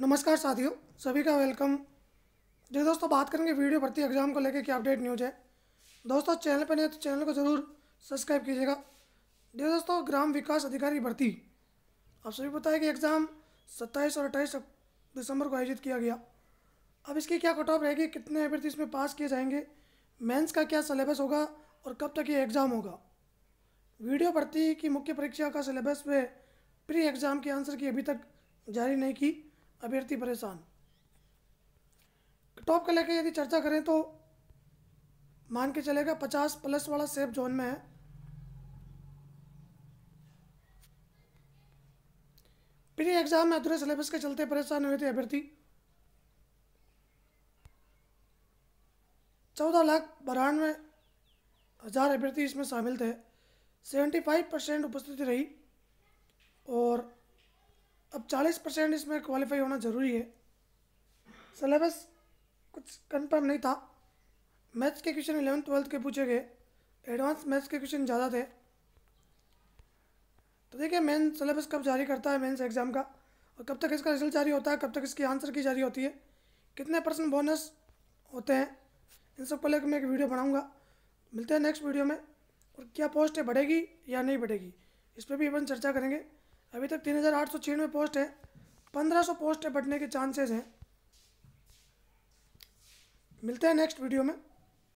नमस्कार साथियों सभी का वेलकम जी दोस्तों बात करेंगे वीडियो भर्ती एग्ज़ाम को लेकर क्या अपडेट न्यूज है दोस्तों चैनल पर नहीं तो चैनल को ज़रूर सब्सक्राइब कीजिएगा जी दोस्तों ग्राम विकास अधिकारी भर्ती आप सभी बताया कि एग्ज़ाम 27 और 28 दिसंबर को आयोजित किया गया अब इसकी क्या कट ऑफ रहेगी कितने अभ्यर्थी तो इसमें पास किए जाएंगे मेन्स का क्या सिलेबस होगा और कब तक ये एग्ज़ाम होगा वीडियो भर्ती की मुख्य परीक्षा का सिलेबस वे प्री एग्ज़ाम के आंसर की अभी तक जारी नहीं की अभ्यर्थी परेशान टॉप का लेकर यदि चर्चा करें तो मान के चलेगा पचास प्लस वाला सेफ जोन में है प्री एग्जाम में अधूरे सिलेबस के चलते परेशान हुए थे अभ्यर्थी चौदह लाख बारानवे हज़ार अभ्यर्थी इसमें शामिल थे सेवेंटी फाइव परसेंट उपस्थिति रही और अब 40 परसेंट इसमें क्वालिफाई होना ज़रूरी है सिलेबस कुछ कन्फर्म नहीं था मैथ्स के क्वेश्चन इलेवन ट्वेल्थ के पूछे गए एडवांस मैथ्स के क्वेश्चन ज़्यादा थे तो देखिए मेन सिलेबस कब जारी करता है मेन्स एग्ज़ाम का और कब तक इसका रिजल्ट जारी होता है कब तक इसकी आंसर की जारी होती है कितने परसेंट बोनस होते हैं इन सब को लेकर मैं एक वीडियो बनाऊंगा मिलते हैं नेक्स्ट वीडियो में और क्या पोस्ट है बढ़ेगी या नहीं बढ़ेगी इस पर भी अपन चर्चा करेंगे अभी तक तीन हज़ार आठ सौ छियानवे पोस्ट है पंद्रह सौ पोस्ट बढ़ने के चांसेस हैं मिलते हैं नेक्स्ट वीडियो में